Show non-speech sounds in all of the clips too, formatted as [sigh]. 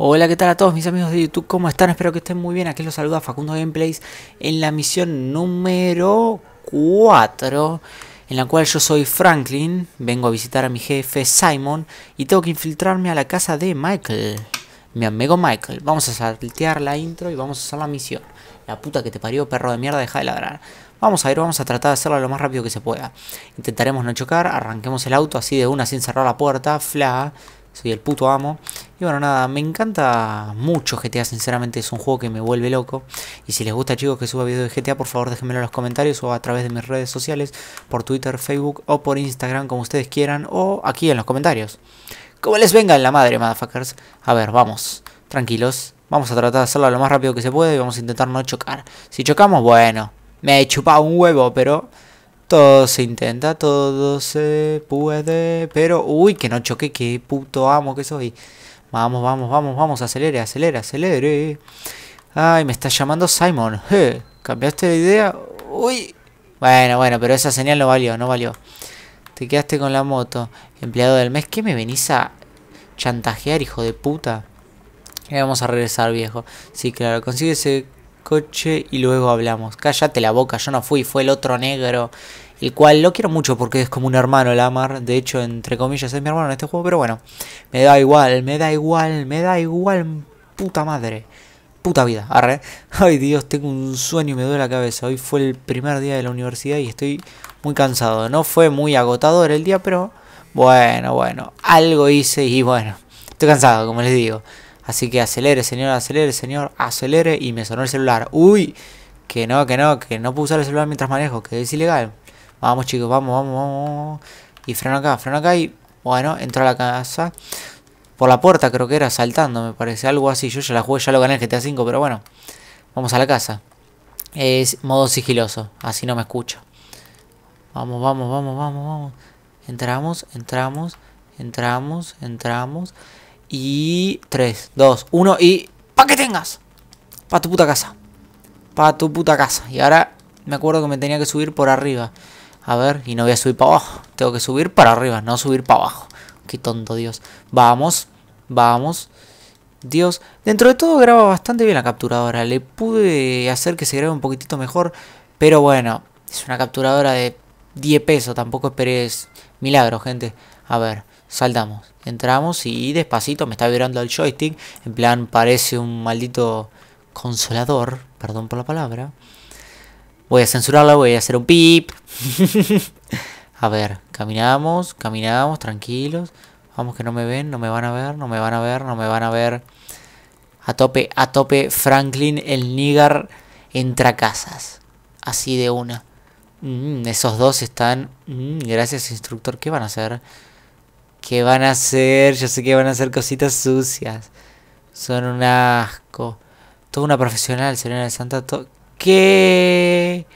Hola, ¿qué tal a todos mis amigos de YouTube? ¿Cómo están? Espero que estén muy bien. Aquí los saluda Facundo Gameplays en la misión número 4, en la cual yo soy Franklin, vengo a visitar a mi jefe Simon y tengo que infiltrarme a la casa de Michael, mi amigo Michael. Vamos a saltear la intro y vamos a hacer la misión. La puta que te parió, perro de mierda, deja de ladrar. Vamos a ir, vamos a tratar de hacerlo lo más rápido que se pueda. Intentaremos no chocar, arranquemos el auto así de una sin cerrar la puerta, fla, soy el puto amo. Y bueno, nada, me encanta mucho GTA, sinceramente es un juego que me vuelve loco. Y si les gusta chicos que suba videos de GTA, por favor déjenmelo en los comentarios o a través de mis redes sociales, por Twitter, Facebook o por Instagram, como ustedes quieran, o aquí en los comentarios. Como les venga en la madre, motherfuckers. A ver, vamos, tranquilos. Vamos a tratar de hacerlo lo más rápido que se puede y vamos a intentar no chocar. Si chocamos, bueno, me he chupado un huevo, pero... Todo se intenta, todo se puede, pero... Uy, que no choque, que puto amo que soy. Vamos, vamos, vamos, vamos, acelere, acelere, acelere. Ay, me está llamando Simon. ¿Cambiaste de idea? Uy. Bueno, bueno, pero esa señal no valió, no valió. Te quedaste con la moto. Empleado del mes, ¿qué me venís a chantajear, hijo de puta? Eh, vamos a regresar, viejo. Sí, claro, consigue ese coche y luego hablamos. Cállate la boca, yo no fui, fue el otro negro el cual lo quiero mucho porque es como un hermano el Amar. de hecho, entre comillas, es mi hermano en este juego, pero bueno, me da igual, me da igual, me da igual, puta madre, puta vida, [laughs] Ay Dios, tengo un sueño y me duele la cabeza, hoy fue el primer día de la universidad y estoy muy cansado, no fue muy agotador el día, pero bueno, bueno, algo hice y bueno, estoy cansado, como les digo. Así que acelere, señor, acelere, señor, acelere y me sonó el celular. Uy, que no, que no, que no puedo usar el celular mientras manejo, que es ilegal. Vamos chicos, vamos, vamos, vamos. Y freno acá, freno acá y... Bueno, entro a la casa. Por la puerta creo que era, saltando, me parece. Algo así. Yo ya la jugué, ya lo gané en GTA V, pero bueno. Vamos a la casa. Es modo sigiloso, así no me escucho. Vamos, vamos, vamos, vamos, vamos. Entramos, entramos, entramos, entramos. Y... 3, 2, 1 y... ¡Pa' que tengas! Pa' tu puta casa. Pa' tu puta casa. Y ahora me acuerdo que me tenía que subir por arriba. A ver, y no voy a subir para abajo. Tengo que subir para arriba, no subir para abajo. Qué tonto, Dios. Vamos, vamos. Dios, dentro de todo graba bastante bien la capturadora. Le pude hacer que se grabe un poquitito mejor. Pero bueno, es una capturadora de 10 pesos. Tampoco esperes milagro, gente. A ver, saldamos. Entramos y despacito me está vibrando el joystick. En plan, parece un maldito consolador. Perdón por la palabra. Voy a censurarla, voy a hacer un pip. [laughs] a ver, caminamos, caminamos, tranquilos. Vamos que no me ven, no me van a ver, no me van a ver, no me van a ver. A tope, a tope, Franklin el Nigar entra casas. Así de una. Mm, esos dos están... Mm, gracias, instructor. ¿Qué van a hacer? ¿Qué van a hacer? Yo sé que van a hacer cositas sucias. Son un asco. Todo una profesional, Serena de Santa qué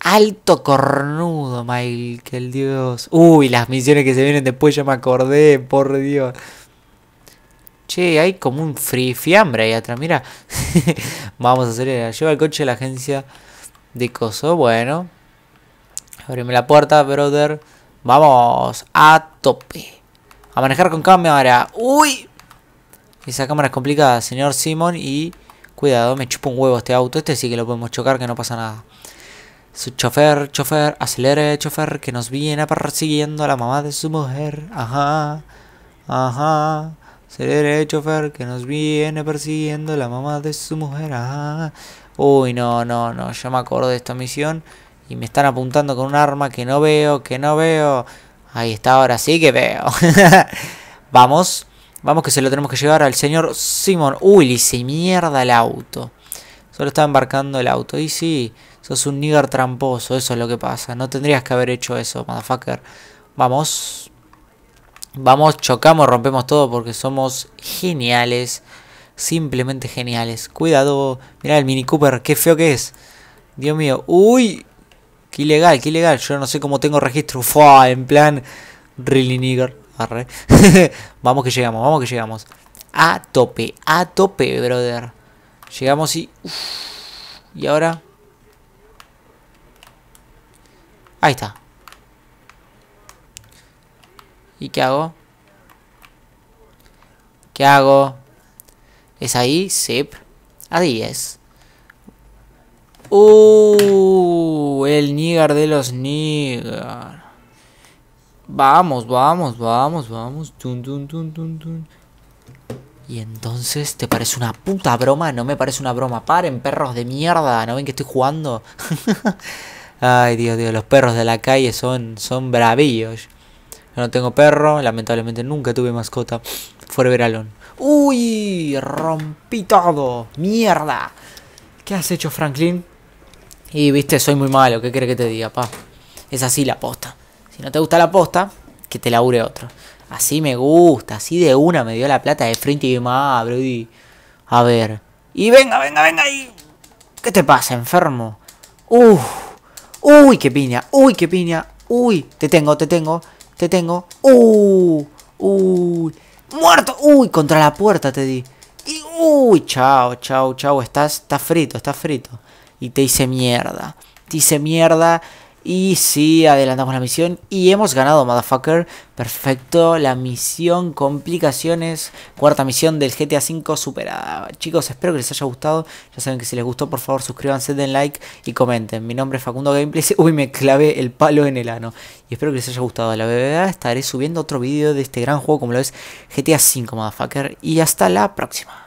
alto cornudo, Michael, Dios. Uy, las misiones que se vienen después ya me acordé, por Dios. Che, hay como un free fiambre ahí atrás, mira. [laughs] Vamos a hacer, lleva el coche a la agencia de coso, bueno. Abrime la puerta, brother. Vamos a tope. A manejar con cámara. Uy. Esa cámara es complicada, señor Simon. Y Cuidado, me chupa un huevo este auto. Este sí que lo podemos chocar, que no pasa nada. Su chofer, chofer, acelere, chofer, que nos viene persiguiendo a la mamá de su mujer. Ajá, ajá. Acelere, chofer, que nos viene persiguiendo la mamá de su mujer. Ajá. Uy, no, no, no. Yo me acuerdo de esta misión. Y me están apuntando con un arma que no veo, que no veo. Ahí está, ahora sí que veo. [laughs] Vamos. Vamos que se lo tenemos que llevar al señor Simon. Uy, le hice mierda el auto. Solo estaba embarcando el auto. Y sí, sos un nigger tramposo. Eso es lo que pasa. No tendrías que haber hecho eso, motherfucker. Vamos. Vamos, chocamos, rompemos todo porque somos geniales. Simplemente geniales. Cuidado. Mirá el Mini Cooper. Qué feo que es. Dios mío. Uy. Qué ilegal, qué ilegal. Yo no sé cómo tengo registro. Fua, en plan... Really nigger. [laughs] vamos que llegamos, vamos que llegamos. A tope, a tope, brother. Llegamos y... y ahora... Ahí está. ¿Y qué hago? ¿Qué hago? Es ahí, zip. A 10. Uh, el nigar de los nigar. Vamos, vamos, vamos, vamos. y entonces, ¿te parece una puta broma? No me parece una broma. Paren, perros de mierda. ¿No ven que estoy jugando? [laughs] Ay, Dios, Dios. Los perros de la calle son, son bravillos. Yo no tengo perro. Lamentablemente nunca tuve mascota. Fuera veralón. ¡Uy! Rompí todo. ¡Mierda! ¿Qué has hecho, Franklin? Y viste, soy muy malo. ¿Qué crees que te diga, pa? Es así la posta. Si no te gusta la posta, que te labure otro. Así me gusta, así de una me dio la plata de frente y me A ver. Y venga, venga, venga y... ¿Qué te pasa, enfermo? Uf. Uy, qué piña, uy, qué piña. Uy, te tengo, te tengo, te tengo. Uy, uy. Muerto, uy, contra la puerta te di. Y uy, chao, chao, chao. Estás, estás frito, estás frito. Y te hice mierda. Te hice mierda. Y sí, adelantamos la misión y hemos ganado, motherfucker. Perfecto, la misión, complicaciones, cuarta misión del GTA V superada. Chicos, espero que les haya gustado. Ya saben que si les gustó, por favor, suscríbanse, den like y comenten. Mi nombre es Facundo Gameplay [laughs] Uy, me clavé el palo en el ano. Y espero que les haya gustado. La bebida estaré subiendo otro video de este gran juego como lo es GTA V, motherfucker. Y hasta la próxima.